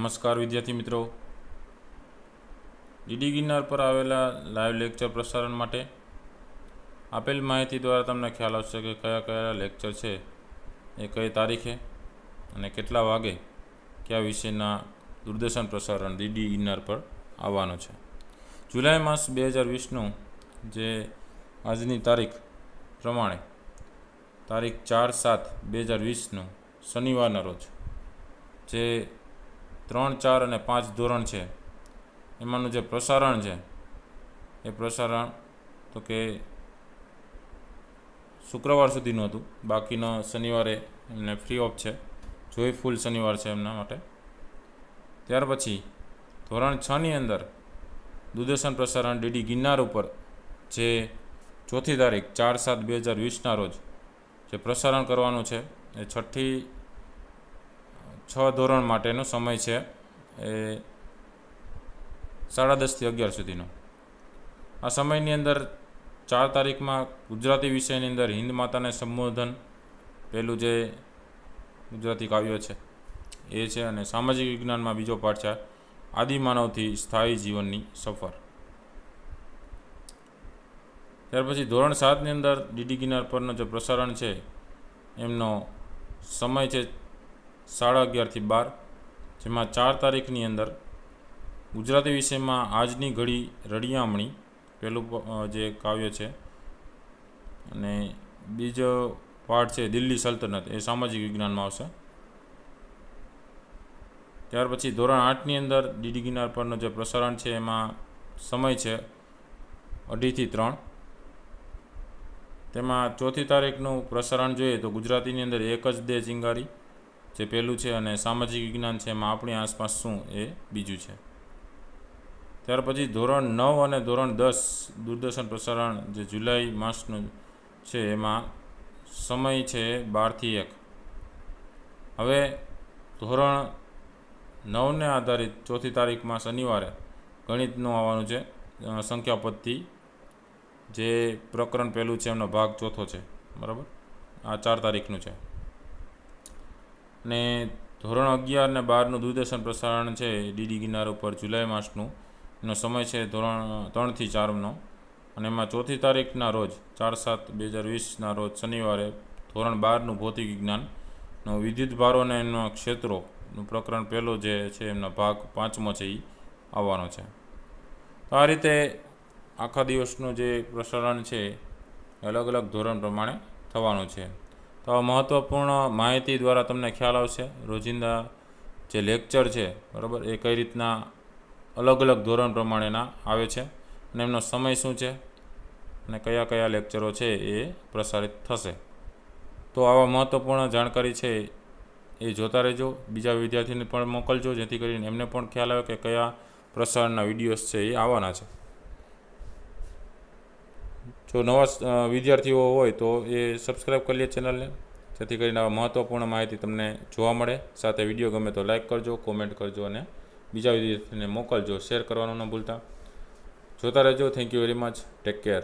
નમસ્કાર વિદ્યાર્થી મિત્રો ડીડી ગિરનાર પર આવેલા લાઈવ લેક્ચર પ્રસારણ માટે આપેલ માહિતી દ્વારા તમને ખ્યાલ આવશે કે કયા કયા લેક્ચર છે એ કઈ તારીખે અને કેટલા વાગે કયા વિષયના દૂરદર્શન પ્રસારણ ડીડી ગિરનાર પર આવવાનું છે જુલાઈ માસ બે હજાર વીસનું જે આજની તારીખ પ્રમાણે તારીખ ચાર સાત બે હજાર વીસનું શનિવારના રોજ જે ત્રણ ચાર અને પાંચ ધોરણ છે એમાંનું જે પ્રસારણ છે એ પ્રસારણ તો કે શુક્રવાર સુધીનું હતું બાકીનો શનિવારે એમને ફ્રી ઓફ છે જોઈફુલ શનિવાર છે એમના માટે ત્યાર પછી ધોરણ છની અંદર દૂરદર્શન પ્રસારણ ડીડી ગિરનાર ઉપર જે ચોથી તારીખ ચાર સાત બે હજાર વીસના રોજ જે પ્રસારણ કરવાનું છે એ છઠ્ઠી છ ધોરણ માટેનો સમય છે એ સાડા દસથી અગિયાર સુધીનો આ સમયની અંદર ચાર તારીખમાં ગુજરાતી વિષયની અંદર હિન્દ માતાને સંબોધન પહેલું જે ગુજરાતી કાવ્ય છે એ છે અને સામાજિક વિજ્ઞાનમાં બીજો પાઠ છે આદિમાનવથી સ્થાયી જીવનની સફર ત્યાર પછી ધોરણ સાતની અંદર ડીડી ગિનાર પરનો જે પ્રસારણ છે એમનો સમય છે સાડા અગિયારથી બાર જેમાં ચાર તારીખની અંદર ગુજરાતી વિષયમાં આજની ઘડી રડિયામણી પહેલું જે કાવ્ય છે અને બીજો પાઠ છે દિલ્હી સલ્તનત એ સામાજિક વિજ્ઞાનમાં આવશે ત્યાર પછી ધોરણ આઠની અંદર ડીડી ગિનાર પરનો જે પ્રસારણ છે એમાં સમય છે અઢીથી ત્રણ તેમાં ચોથી તારીખનું પ્રસારણ જોઈએ તો ગુજરાતીની અંદર એક જ દે ચિંગારી જે પહેલું છે અને સામાજિક વિજ્ઞાન છે એમાં આપણી આસપાસ શું એ બીજું છે ત્યાર પછી ધોરણ નવ અને ધોરણ દસ દૂરદર્શન પ્રસારણ જે જુલાઈ માસનું છે એમાં સમય છે બારથી એક હવે ધોરણ નવને આધારિત ચોથી તારીખમાં શનિવારે ગણિતનું આવવાનું છે સંખ્યાપદ્ધતિ જે પ્રકરણ પહેલું છે એમનો ભાગ ચોથો છે બરાબર આ ચાર તારીખનું છે ને ધોરણ અગિયાર અને બારનું દૂરદર્શન પ્રસારણ છે ડીડી ગિરનાર ઉપર જુલાઈ માસનું એનો સમય છે ધોરણ ત્રણથી ચારનો અને એમાં ચોથી તારીખના રોજ ચાર સાત બે હજાર વીસના રોજ શનિવારે ધોરણ બારનું ભૌતિક વિજ્ઞાનનો વિદ્યુત ભારો અને એના ક્ષેત્રોનું પ્રકરણ પહેલો જે છે એમનો ભાગ પાંચમો છે એ આવવાનો છે તો આ રીતે આખા દિવસનું જે પ્રસારણ છે અલગ અલગ ધોરણ પ્રમાણે થવાનું છે તો આ મહત્ત્વપૂર્ણ માહિતી દ્વારા તમને ખ્યાલ આવશે રોજિંદા જે લેક્ચર છે બરાબર એ કઈ રીતના અલગ અલગ ધોરણ પ્રમાણેના આવે છે અને એમનો સમય શું છે અને કયા કયા લેક્ચરો છે એ પ્રસારિત થશે તો આવા મહત્ત્વપૂર્ણ જાણકારી છે એ જોતા રહેજો બીજા વિદ્યાર્થીને પણ મોકલજો જેથી કરીને એમને પણ ખ્યાલ આવે કે કયા પ્રસારણના વિડીયોઝ છે એ આવવાના છે જો નવા વિદ્યાર્થીઓ હોય તો એ સબસ્ક્રાઈબ કરી લે ચેનલને જેથી કરીને આવા મહત્ત્વપૂર્ણ માહિતી તમને જોવા મળે સાથે વિડીયો ગમે તો લાઇક કરજો કોમેન્ટ કરજો અને બીજા વિદ્યાર્થીને મોકલજો શેર કરવાનું ન ભૂલતા જોતા રહેજો thank you very much take care